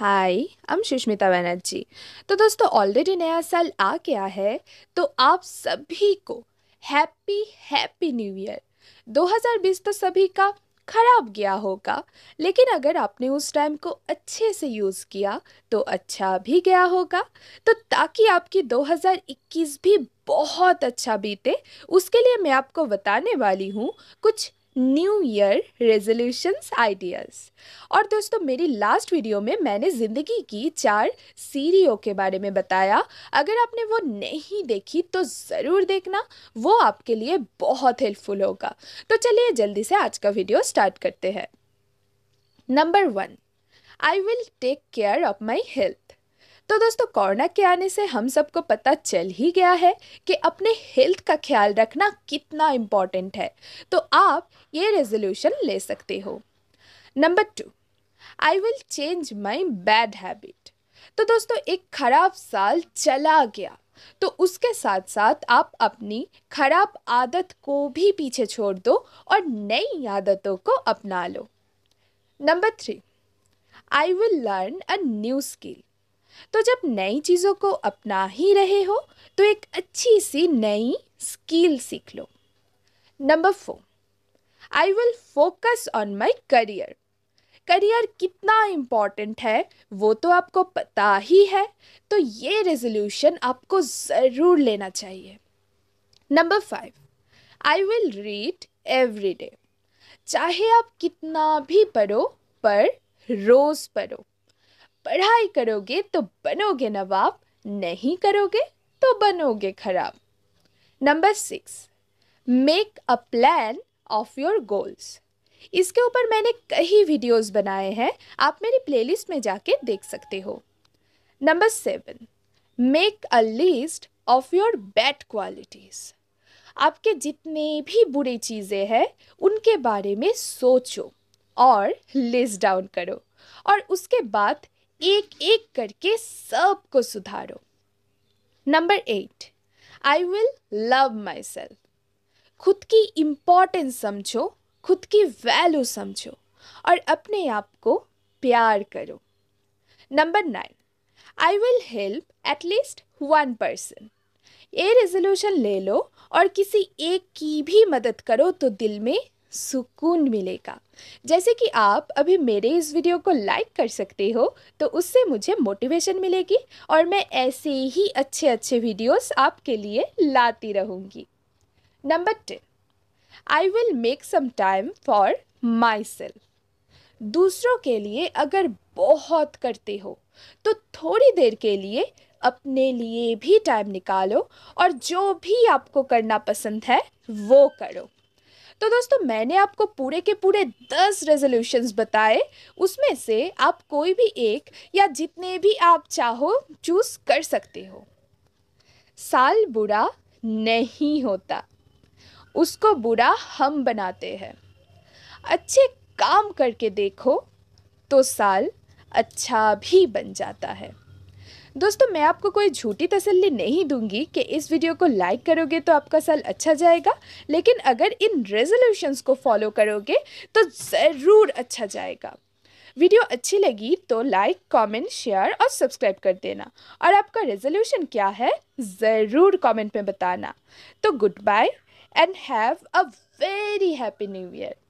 हाय हम सुष्मिता बनर्जी तो दोस्तों ऑलरेडी नया साल आ गया है तो आप सभी को हैप्पी हैप्पी न्यू ईयर 2020 तो सभी का खराब गया होगा लेकिन अगर आपने उस टाइम को अच्छे से यूज़ किया तो अच्छा भी गया होगा तो ताकि आपकी 2021 भी बहुत अच्छा बीते उसके लिए मैं आपको बताने वाली हूँ कुछ न्यू ईयर रेजोल्यूशंस आइडियाज़ और दोस्तों मेरी लास्ट वीडियो में मैंने ज़िंदगी की चार सीरीओ के बारे में बताया अगर आपने वो नहीं देखी तो ज़रूर देखना वो आपके लिए बहुत हेल्पफुल होगा तो चलिए जल्दी से आज का वीडियो स्टार्ट करते हैं number one I will take care of my health तो दोस्तों कोरोना के आने से हम सबको पता चल ही गया है कि अपने हेल्थ का ख्याल रखना कितना इम्पॉर्टेंट है तो आप ये रेजोल्यूशन ले सकते हो number two I will change my bad habit तो दोस्तों एक खराब साल चला गया तो उसके साथ साथ आप अपनी खराब आदत को भी पीछे छोड़ दो और नई आदतों को अपना लो number three I will learn a new skill तो जब नई चीज़ों को अपना ही रहे हो तो एक अच्छी सी नई स्किल सीख लो number four I will focus on my career career कितना इम्पॉर्टेंट है वो तो आपको पता ही है तो ये रेजोल्यूशन आपको ज़रूर लेना चाहिए number five I will read every day चाहे आप कितना भी पढ़ो पर रोज़ पढ़ो पढ़ाई करोगे तो बनोगे नवाब नहीं करोगे तो बनोगे खराब number six make a plan of your goals इसके ऊपर मैंने कई वीडियोस बनाए हैं आप मेरी प्लेलिस्ट में जाके देख सकते हो number seven make a list of your bad qualities आपके जितने भी बुरी चीज़ें हैं उनके बारे में सोचो और लिस्ट डाउन करो और उसके बाद एक एक करके सबको सुधारो number eight I will love myself खुद की इम्पोर्टेंस समझो खुद की वैल्यू समझो और अपने आप को प्यार करो number nine I will help at least one person ये रेजोल्यूशन ले लो और किसी एक की भी मदद करो तो दिल में सुकून मिलेगा जैसे कि आप अभी मेरे इस वीडियो को लाइक कर सकते हो तो उससे मुझे मोटिवेशन मिलेगी और मैं ऐसे ही अच्छे अच्छे वीडियोस आपके लिए लाती रहूँगी number ten I will make some time for myself दूसरों के लिए अगर बहुत करते हो तो थोड़ी देर के लिए अपने लिए भी टाइम निकालो और जो भी आपको करना पसंद है वो करो तो दोस्तों मैंने आपको पूरे के पूरे दस रेजोल्यूशन बताए उसमें से आप कोई भी एक या जितने भी आप चाहो चूज़ कर सकते हो साल बुरा नहीं होता उसको बुरा हम बनाते हैं अच्छे काम करके देखो तो साल अच्छा भी बन जाता है दोस्तों मैं आपको कोई झूठी तसल्ली नहीं दूंगी कि इस वीडियो को लाइक करोगे तो आपका साल अच्छा जाएगा लेकिन अगर इन रेजोल्यूशंस को फॉलो करोगे तो ज़रूर अच्छा जाएगा वीडियो अच्छी लगी तो लाइक कमेंट, शेयर और सब्सक्राइब कर देना और आपका रेजोल्यूशन क्या है ज़रूर कॉमेंट में बताना तो good bye and have a very happy new year